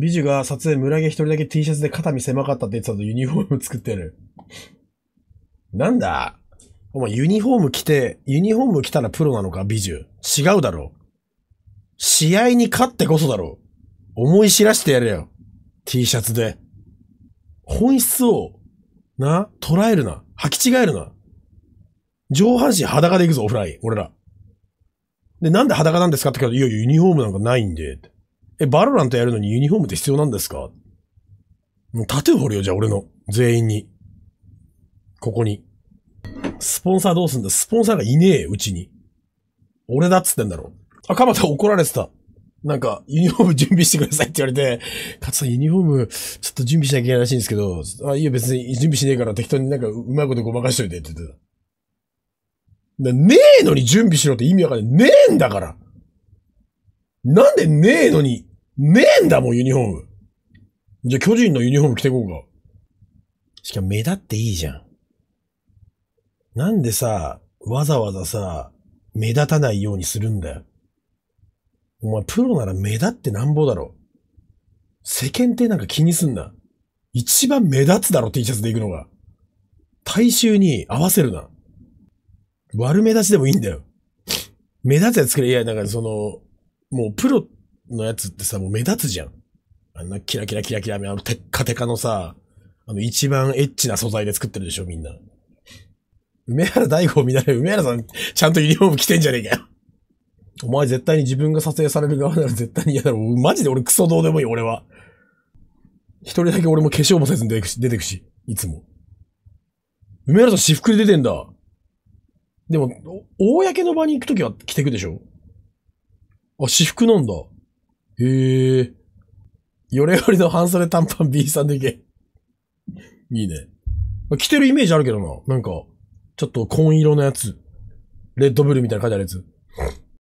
美女が撮影村毛一人だけ T シャツで肩身狭かったって言ってたとユニフォーム作ってる。なんだお前ユニフォーム着て、ユニフォーム着たらプロなのか美女。違うだろう。試合に勝ってこそだろう。思い知らしてやれよ。T シャツで。本質を、な、捉えるな。履き違えるな。上半身裸で行くぞ、オフライン。俺ら。で、なんで裸なんですかって言かたら、いやいや、ユニフォームなんかないんで。ってえ、バロラントやるのにユニフォームって必要なんですか縦を掘るよ、じゃあ俺の。全員に。ここに。スポンサーどうすんだスポンサーがいねえ、うちに。俺だっつってんだろ。あ、かまた怒られてた。なんか、ユニフォーム準備してくださいって言われて、かつさんユニフォーム、ちょっと準備しなきゃいけないらしいんですけど、あ、いいよ別に準備しねえから適当になんかうまいことごまかしといてって言ってた。ねえのに準備しろって意味わかんない。ねえんだからなんでねえのにねえんだもん、ユニフォーム。じゃあ巨人のユニフォーム着てこうか。しかも目立っていいじゃん。なんでさ、わざわざさ、目立たないようにするんだよ。お前プロなら目立ってなんぼだろ。世間体なんか気にすんな。一番目立つだろ T シャツで行くのが。大衆に合わせるな。悪目立ちでもいいんだよ。目立つやつくれ。いや、だからその、もうプロのやつってさ、もう目立つじゃん。あんなキラキラキラキラ、あのテッカテカのさ、あの一番エッチな素材で作ってるでしょ、みんな。梅原大吾を見ない、梅原さん、ちゃんとユニフォーム着てんじゃねえかよ。お前絶対に自分が撮影される側なら絶対に嫌だろ。マジで俺クソどうでもいい、俺は。一人だけ俺も化粧もせずに出てくし、出てくし、いつも。梅原さん私服で出てんだ。でも、公の場に行くときは着てくでしょあ、私服なんだ。へえ。よれよりの半袖短パン B さんでいけ。いいね。着てるイメージあるけどな。なんか、ちょっと紺色のやつ。レッドブルみたいな書いてあるやつ。